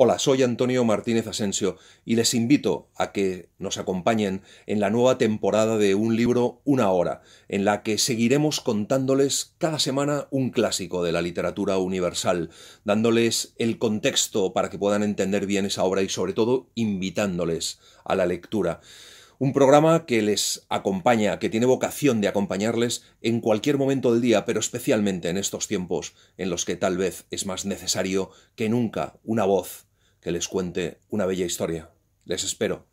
Hola, soy Antonio Martínez Asensio y les invito a que nos acompañen en la nueva temporada de Un libro, una hora, en la que seguiremos contándoles cada semana un clásico de la literatura universal, dándoles el contexto para que puedan entender bien esa obra y sobre todo invitándoles a la lectura. Un programa que les acompaña, que tiene vocación de acompañarles en cualquier momento del día, pero especialmente en estos tiempos en los que tal vez es más necesario que nunca una voz que les cuente una bella historia. Les espero.